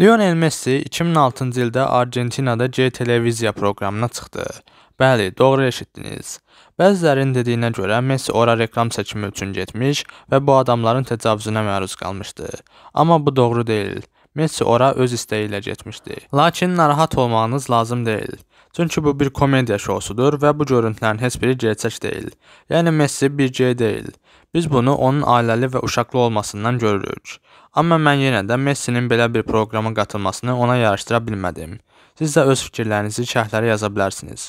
Lionel Messi 2006-cı ildə Argentinada C televiziya proqramına çıxdı. Bəli, doğru eşitdiniz. Bəzilərinin dediyinə görə Messi ora reklam çəkimi üçün getmiş və bu adamların təcavüzünə məruz qalmışdı. Amma bu doğru deyil. Messi ora öz istəyi ilə getmişdi. Lakin narahat olmağınız lazım deyil. Çünki bu bir komediya şousudur və bu görüntülərin heç biri gerçək deyil. Yəni Messi bir gey deyil. Biz bunu onun ailəli və uşaqlı olmasından görürük. Amma mən yenə də Messinin belə bir proqrama qatılmasını ona yarışdıra bilmədim. Siz də öz fikirlərinizi şərhlərə yaza bilərsiniz.